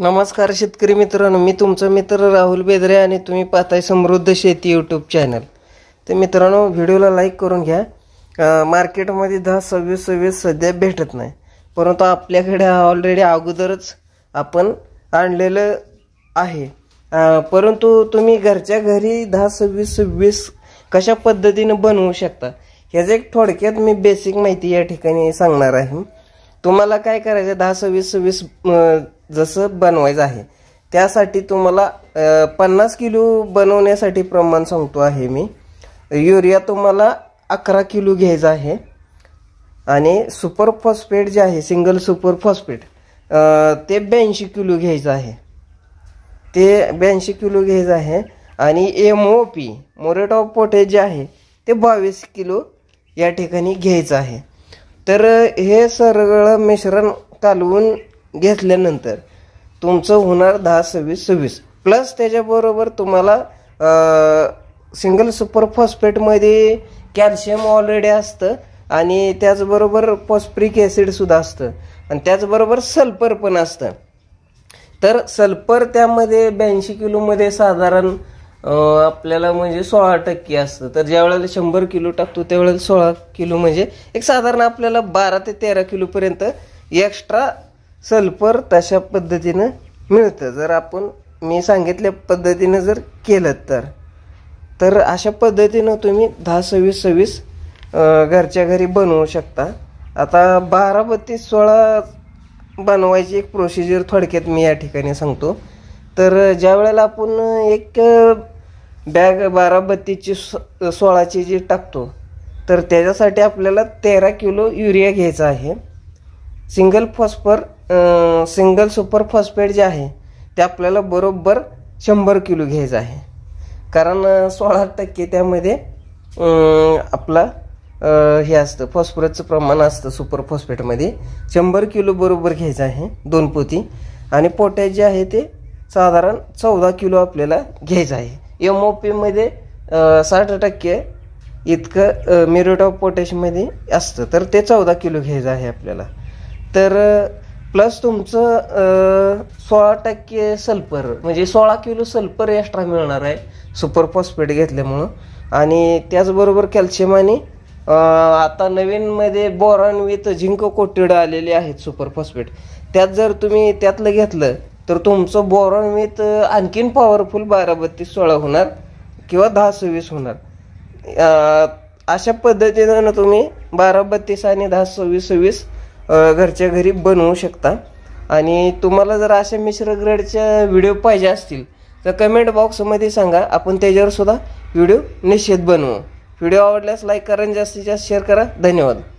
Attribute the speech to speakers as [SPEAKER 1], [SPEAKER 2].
[SPEAKER 1] नमस्कार शेतकरी मित्रांनो मी तुमचा मित्र राहुल बेदरे आणि तुम्ही पाहताय समृद्ध शेती यूट्यूब चॅनल तर मित्रांनो व्हिडिओला लाईक करून घ्या मार्केटमध्ये दहा सव्वीस सव्वीस सध्या भेटत नाही परंतु आपल्याकडे ऑलरेडी अगोदरच आपण आणलेलं आहे परंतु तुम्ही घरच्या घरी दहा सव्वीस सव्वीस कशा पद्धतीनं बनवू शकता ह्याचं एक थोडक्यात मी बेसिक माहिती या ठिकाणी सांगणार आहे तुम्हाला काय करायचं दहा सव्वीस सव्वीस जसं बनवायचं आहे त्यासाठी तुम्हाला पन्नास किलो बनवण्यासाठी प्रमाण सांगतो आहे मी युरिया तुम्हाला अकरा किलो घ्यायचा आहे आणि सुपर फॉस्फेट जे आहे सिंगल सुपर फॉस्फेट ते ब्याऐंशी किलो घ्यायचं आहे ते ब्याऐंशी किलो घ्यायचं आहे आणि M O P muriate of potash जे आहे ते बावीस किलो या ठिकाणी घ्यायचं आहे तर हे सरळ मिश्रण कालवून घेतल्यानंतर तुमचं होणार दहा सव्वीस सव्वीस प्लस त्याच्याबरोबर तुम्हाला सिंगल सुपर फॉस्फेटमध्ये कॅल्शियम ऑलरेडी असतं आणि त्याचबरोबर फॉस्प्रिक ॲसिडसुद्धा असतं आणि त्याचबरोबर सल्फर पण असतं तर सल्फर त्यामध्ये ब्याऐंशी किलोमध्ये साधारण आपल्याला म्हणजे सोळा टक्के असतं तर ज्या वेळेला शंभर किलो टाकतो त्यावेळेला सोळा किलो म्हणजे एक साधारण आपल्याला बारा ते तेरा किलोपर्यंत एक्स्ट्रा सल्फर तशा पद्धतीनं मिळतं जर आपण मी सांगितल्या पद्धतीनं जर केलं तर तर अशा पद्धतीनं तुम्ही दहा सव्वीस सव्वीस घरच्या घरी बनवू शकता आता बारा बत्तीस सोळा बनवायची एक प्रोसिजर थोडक्यात मी या ठिकाणी सांगतो तर ज्या वेळेला आपण एक बॅग बारा बत्तीसची सो सोळाची जी टाकतो तर त्याच्यासाठी आपल्याला तेरा किलो युरिया घ्यायचा आहे single phosphor single super phosphate जे आहे ते आपल्याला बरोबर शंभर किलो घ्यायचं आहे कारण सोळा टक्के त्यामध्ये आपला हे असतं फॉस्फरसचं प्रमाण असतं सुपर फॉस्फेटमध्ये शंभर किलो बरोबर घ्यायचं आहे दोन पोती आणि पोटॅश जे आहे ते साधारण चौदा किलो आपल्याला घ्यायचं आहे एम ओ पीमध्ये साठ टक्के इतकं मेरिट ऑफ पोटॅशमध्ये असतं तर ते चौदा किलो घ्यायचं आहे आपल्याला तर प्लस तुमचं सोळा टक्के सल्फर म्हणजे सोळा किलो सल्फर एक्स्ट्रा मिळणार आहे सुपर फॉस्फेट घेतल्यामुळं आणि त्याचबरोबर कॅल्शियम आणि आता नवीनमध्ये बोरॉन विथ झिंक कोटिड आलेले आहेत सुपर फॉस्फेट त्यात जर तुम्ही त्यातलं घेतलं तर तुमचं बोरॉन विथ आणखीन पॉवरफुल बारा बत्तीस सोळा होणार किंवा दहा सव्वीस होणार अशा पद्धतीनं तुम्ही बारा बत्तीस आणि दहा सव्वीस सव्वीस घरच्या घरी बनवू शकता आणि तुम्हाला जर अशा मिश्र ग्रेडच्या व्हिडिओ पाहिजे असतील तर कमेंट बॉक्समध्ये सांगा आपण त्याच्यावरसुद्धा सुद्धा व्हिडिओ निश्चित बनवू व्हिडिओ आवडल्यास लाईक करा आणि जास्तीत जास्त शेअर करा धन्यवाद